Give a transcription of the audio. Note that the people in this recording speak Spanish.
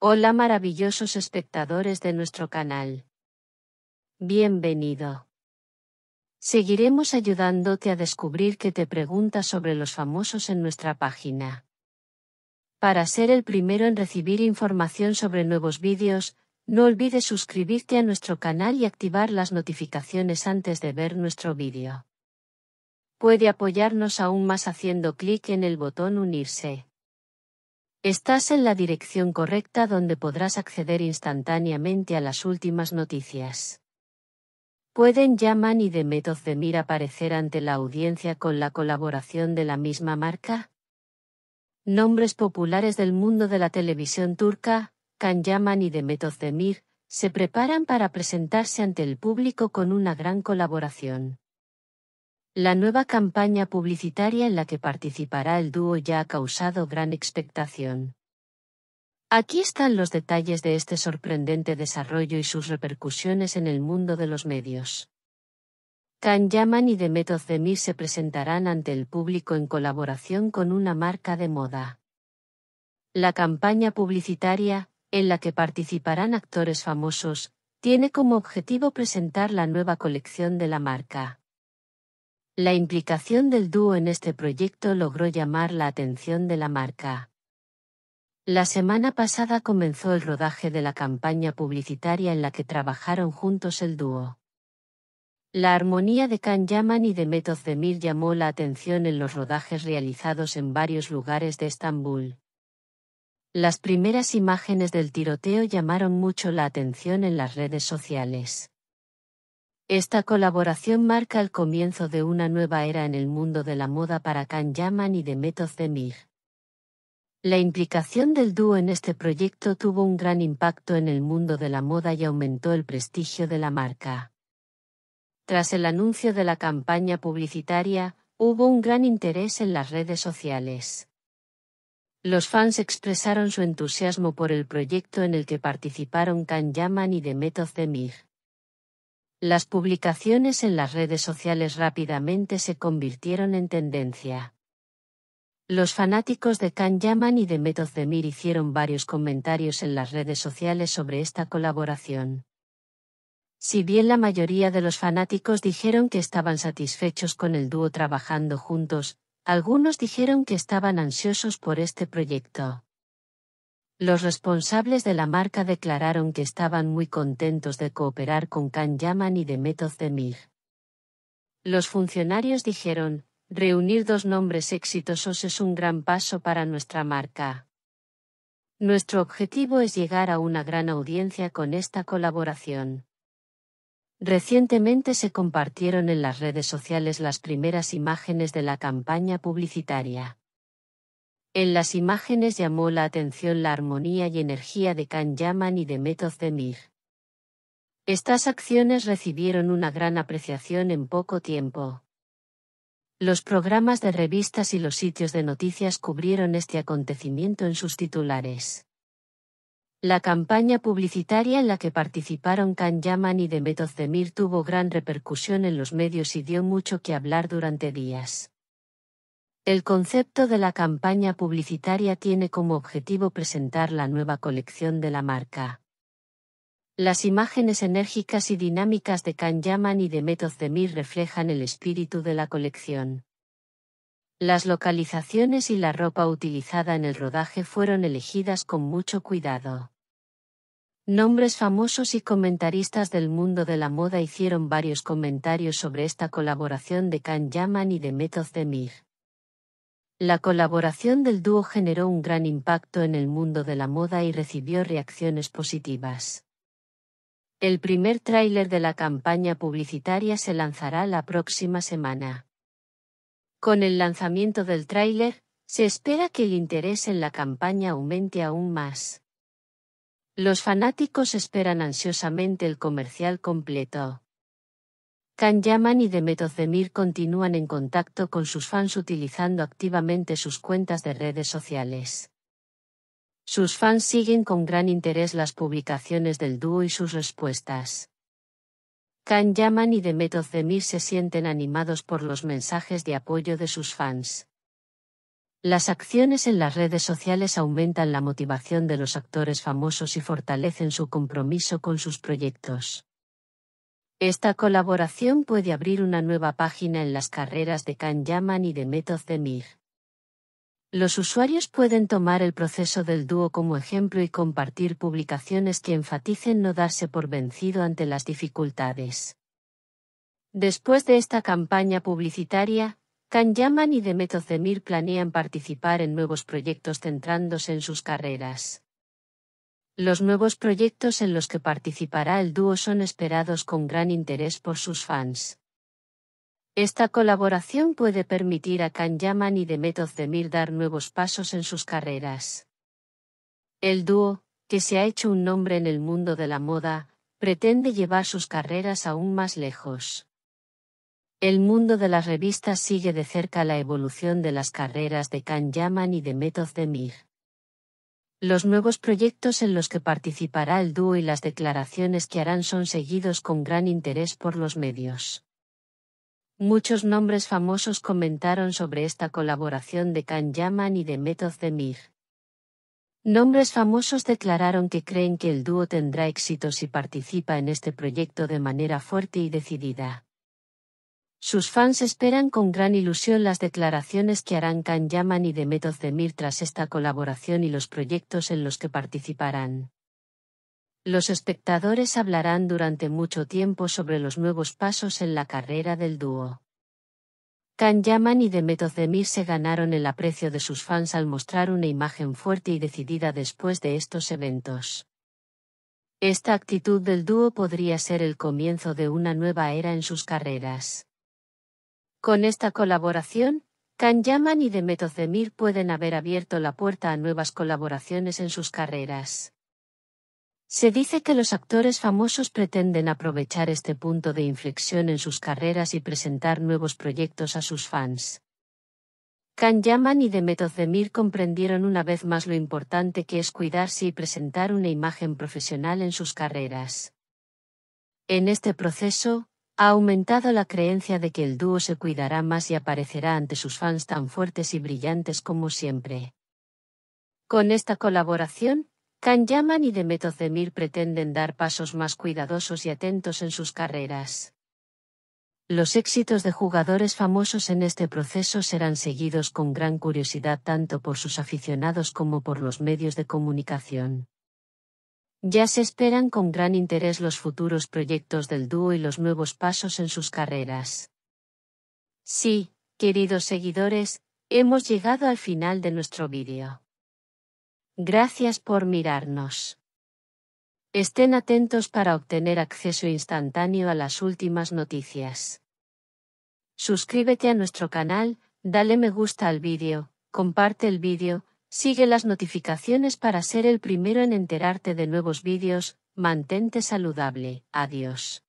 Hola maravillosos espectadores de nuestro canal. Bienvenido. Seguiremos ayudándote a descubrir que te preguntas sobre los famosos en nuestra página. Para ser el primero en recibir información sobre nuevos vídeos, no olvides suscribirte a nuestro canal y activar las notificaciones antes de ver nuestro vídeo. Puede apoyarnos aún más haciendo clic en el botón unirse. Estás en la dirección correcta donde podrás acceder instantáneamente a las últimas noticias. Pueden Yaman y Demet Özdemir aparecer ante la audiencia con la colaboración de la misma marca? Nombres populares del mundo de la televisión turca, Can Yaman y Demet Demir, se preparan para presentarse ante el público con una gran colaboración. La nueva campaña publicitaria en la que participará el dúo ya ha causado gran expectación. Aquí están los detalles de este sorprendente desarrollo y sus repercusiones en el mundo de los medios. Can Yaman y The Method de Mir se presentarán ante el público en colaboración con una marca de moda. La campaña publicitaria, en la que participarán actores famosos, tiene como objetivo presentar la nueva colección de la marca. La implicación del dúo en este proyecto logró llamar la atención de la marca. La semana pasada comenzó el rodaje de la campaña publicitaria en la que trabajaron juntos el dúo. La armonía de Can Yaman y de Metoz Demir llamó la atención en los rodajes realizados en varios lugares de Estambul. Las primeras imágenes del tiroteo llamaron mucho la atención en las redes sociales. Esta colaboración marca el comienzo de una nueva era en el mundo de la moda para Can Yaman y de Method La implicación del dúo en este proyecto tuvo un gran impacto en el mundo de la moda y aumentó el prestigio de la marca. Tras el anuncio de la campaña publicitaria, hubo un gran interés en las redes sociales. Los fans expresaron su entusiasmo por el proyecto en el que participaron Can Yaman y Demet Özdemir. Las publicaciones en las redes sociales rápidamente se convirtieron en tendencia. Los fanáticos de Kan Yaman y de Method Demir hicieron varios comentarios en las redes sociales sobre esta colaboración. Si bien la mayoría de los fanáticos dijeron que estaban satisfechos con el dúo trabajando juntos, algunos dijeron que estaban ansiosos por este proyecto. Los responsables de la marca declararon que estaban muy contentos de cooperar con Can Yaman y de Method de Los funcionarios dijeron, reunir dos nombres exitosos es un gran paso para nuestra marca. Nuestro objetivo es llegar a una gran audiencia con esta colaboración. Recientemente se compartieron en las redes sociales las primeras imágenes de la campaña publicitaria. En las imágenes llamó la atención la armonía y energía de Kan Yaman y de Method Estas acciones recibieron una gran apreciación en poco tiempo. Los programas de revistas y los sitios de noticias cubrieron este acontecimiento en sus titulares. La campaña publicitaria en la que participaron Can Yaman y de Demir tuvo gran repercusión en los medios y dio mucho que hablar durante días. El concepto de la campaña publicitaria tiene como objetivo presentar la nueva colección de la marca. Las imágenes enérgicas y dinámicas de Can Yaman y de Method de reflejan el espíritu de la colección. Las localizaciones y la ropa utilizada en el rodaje fueron elegidas con mucho cuidado. Nombres famosos y comentaristas del mundo de la moda hicieron varios comentarios sobre esta colaboración de Can Yaman y de Method de la colaboración del dúo generó un gran impacto en el mundo de la moda y recibió reacciones positivas. El primer tráiler de la campaña publicitaria se lanzará la próxima semana. Con el lanzamiento del tráiler, se espera que el interés en la campaña aumente aún más. Los fanáticos esperan ansiosamente el comercial completo. Can Yaman y Demet continúan en contacto con sus fans utilizando activamente sus cuentas de redes sociales. Sus fans siguen con gran interés las publicaciones del dúo y sus respuestas. Can Yaman y Demet se sienten animados por los mensajes de apoyo de sus fans. Las acciones en las redes sociales aumentan la motivación de los actores famosos y fortalecen su compromiso con sus proyectos. Esta colaboración puede abrir una nueva página en las carreras de Kan Yaman y de Method Los usuarios pueden tomar el proceso del dúo como ejemplo y compartir publicaciones que enfaticen no darse por vencido ante las dificultades. Después de esta campaña publicitaria, Can Yaman y Özdemir planean participar en nuevos proyectos centrándose en sus carreras. Los nuevos proyectos en los que participará el dúo son esperados con gran interés por sus fans. Esta colaboración puede permitir a Can Yaman y de Method de dar nuevos pasos en sus carreras. El dúo, que se ha hecho un nombre en el mundo de la moda, pretende llevar sus carreras aún más lejos. El mundo de las revistas sigue de cerca la evolución de las carreras de Can Yaman y de Method de los nuevos proyectos en los que participará el dúo y las declaraciones que harán son seguidos con gran interés por los medios. Muchos nombres famosos comentaron sobre esta colaboración de Kan Yaman y de Method de Mir. Nombres famosos declararon que creen que el dúo tendrá éxito si participa en este proyecto de manera fuerte y decidida. Sus fans esperan con gran ilusión las declaraciones que harán Kan Yaman y Demet tras esta colaboración y los proyectos en los que participarán. Los espectadores hablarán durante mucho tiempo sobre los nuevos pasos en la carrera del dúo. Kan Yaman y Demet se ganaron el aprecio de sus fans al mostrar una imagen fuerte y decidida después de estos eventos. Esta actitud del dúo podría ser el comienzo de una nueva era en sus carreras. Con esta colaboración, Kan Yaman y Özdemir pueden haber abierto la puerta a nuevas colaboraciones en sus carreras. Se dice que los actores famosos pretenden aprovechar este punto de inflexión en sus carreras y presentar nuevos proyectos a sus fans. Kan Yaman y Özdemir comprendieron una vez más lo importante que es cuidarse y presentar una imagen profesional en sus carreras. En este proceso, ha aumentado la creencia de que el dúo se cuidará más y aparecerá ante sus fans tan fuertes y brillantes como siempre. Con esta colaboración, Can Yaman y Demet Özdemir pretenden dar pasos más cuidadosos y atentos en sus carreras. Los éxitos de jugadores famosos en este proceso serán seguidos con gran curiosidad tanto por sus aficionados como por los medios de comunicación. Ya se esperan con gran interés los futuros proyectos del dúo y los nuevos pasos en sus carreras. Sí, queridos seguidores, hemos llegado al final de nuestro vídeo. Gracias por mirarnos. Estén atentos para obtener acceso instantáneo a las últimas noticias. Suscríbete a nuestro canal, dale me gusta al vídeo, comparte el vídeo, Sigue las notificaciones para ser el primero en enterarte de nuevos vídeos, mantente saludable, adiós.